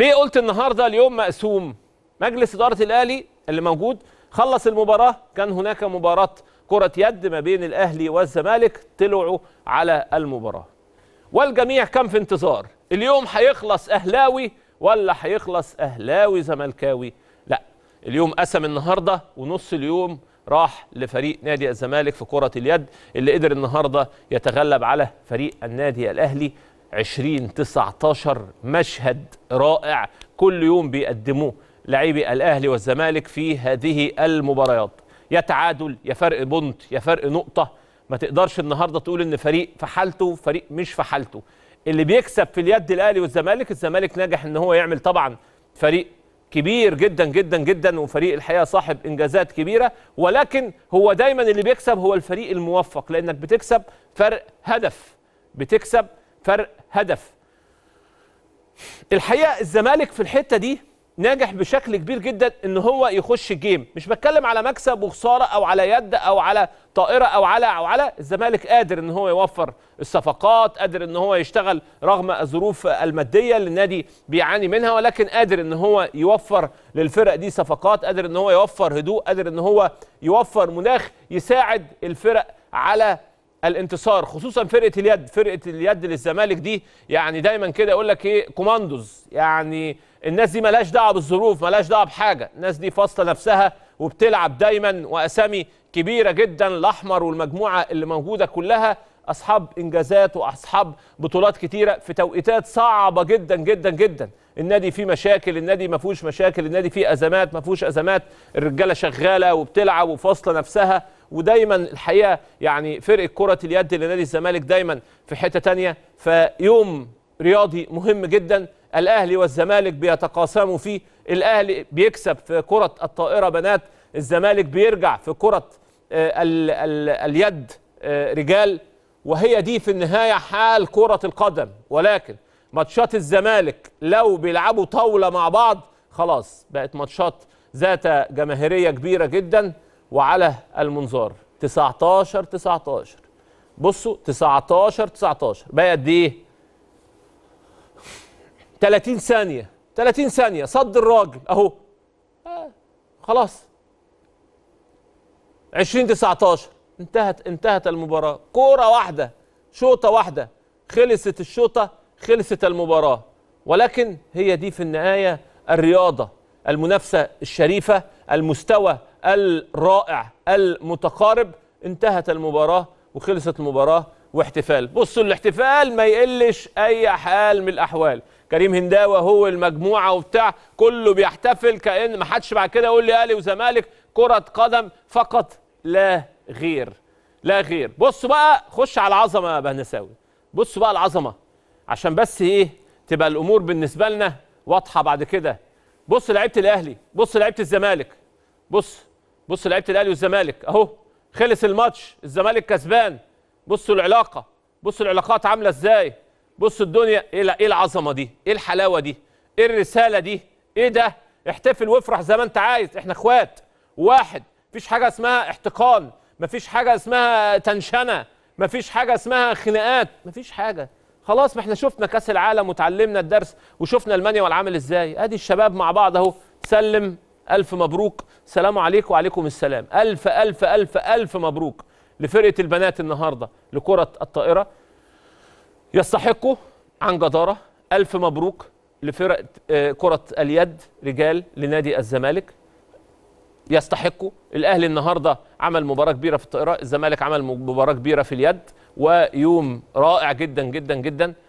ليه قلت النهارده اليوم مقسوم مجلس اداره الاهلي اللي موجود خلص المباراه كان هناك مباراه كره يد ما بين الاهلي والزمالك طلعوا على المباراه والجميع كان في انتظار اليوم هيخلص اهلاوي ولا هيخلص اهلاوي زملكاوي لا اليوم قسم النهارده ونص اليوم راح لفريق نادي الزمالك في كره اليد اللي قدر النهارده يتغلب على فريق النادي الاهلي 2019 مشهد رائع كل يوم بيقدموه لاعبي الاهلي والزمالك في هذه المباريات يا تعادل يا فرق بونت يا فرق نقطه ما تقدرش النهارده تقول ان فريق في حالته فريق مش في حالته اللي بيكسب في اليد الاهلي والزمالك الزمالك نجح ان هو يعمل طبعا فريق كبير جدا جدا جدا وفريق الحقيقه صاحب انجازات كبيره ولكن هو دايما اللي بيكسب هو الفريق الموفق لانك بتكسب فرق هدف بتكسب فرق هدف الحقيقه الزمالك في الحته دي ناجح بشكل كبير جدا ان هو يخش الجيم مش بتكلم على مكسب وخساره او على يد او على طائره او على او على الزمالك قادر ان هو يوفر الصفقات قادر ان هو يشتغل رغم الظروف الماديه اللي النادي بيعاني منها ولكن قادر ان هو يوفر للفرق دي صفقات قادر ان هو يوفر هدوء قادر ان هو يوفر مناخ يساعد الفرق على الانتصار خصوصا فرقه اليد فرقه اليد للزمالك دي يعني دايما كده يقول لك ايه كوماندوز يعني الناس دي مالهاش دعوه بالظروف مالهاش دعوه بحاجه الناس دي فاصله نفسها وبتلعب دايما واسامي كبيره جدا الاحمر والمجموعه اللي موجوده كلها اصحاب انجازات واصحاب بطولات كتيره في توقيتات صعبه جدا جدا جدا النادي فيه مشاكل النادي ما فيهوش مشاكل النادي فيه ازمات ما فيهوش ازمات الرجاله شغاله وبتلعب وفاصله نفسها ودايما الحقيقه يعني فرقه كره اليد لنادي الزمالك دايما في حته ثانيه فيوم رياضي مهم جدا الاهلي والزمالك بيتقاسموا فيه الاهلي بيكسب في كره الطائره بنات الزمالك بيرجع في كره الـ آه، الـ اليد آه، رجال وهي دي في النهايه حال كره القدم ولكن ماتشات الزمالك لو بيلعبوا طاوله مع بعض خلاص بقت ماتشات ذات جماهيريه كبيره جدا وعلى المنظار 19 19 بصوا 19 19 بقى قد ايه 30 ثانيه 30 ثانيه صد الراجل اهو آه. خلاص 20 19 انتهت انتهت المباراه كوره واحده شوطه واحده خلصت الشوطه خلصت المباراه ولكن هي دي في النهايه الرياضه المنافسه الشريفه المستوى الرائع المتقارب انتهت المباراة وخلصت المباراة واحتفال بصوا الاحتفال ما يقلش اي حال من الاحوال كريم هنداوي هو المجموعه وبتاع كله بيحتفل كان ما حدش بعد كده يقول لي اهلي وزمالك كره قدم فقط لا غير لا غير بصوا بقى خش على العظمه يا بهنساوي بصوا بقى العظمه عشان بس ايه تبقى الامور بالنسبه لنا واضحه بعد كده بص لعيبه الاهلي بص لعيبه الزمالك بص بص لعيبه الاهلي والزمالك اهو خلص الماتش الزمالك كسبان بصوا العلاقه بصوا العلاقات عامله ازاي بصوا الدنيا إيه, ايه العظمه دي ايه الحلاوه دي ايه الرساله دي ايه ده احتفل وافرح زي ما انت عايز احنا اخوات واحد مفيش حاجه اسمها احتقان مفيش حاجه اسمها تنشنه مفيش حاجه اسمها خناقات مفيش حاجه خلاص ما احنا شفنا كاس العالم وتعلمنا الدرس وشفنا المانيا والعامل ازاي ادي الشباب مع بعض اهو سلم الف مبروك سلام عليكم وعليكم السلام الف الف الف الف مبروك لفرقه البنات النهارده لكره الطائره يستحقوا عن جداره الف مبروك لفرقه آه، كره اليد رجال لنادي الزمالك يستحقوا الاهلي النهارده عمل مباراه كبيره في الطائره الزمالك عمل مباراه كبيره في اليد ويوم رائع جدا جدا جدا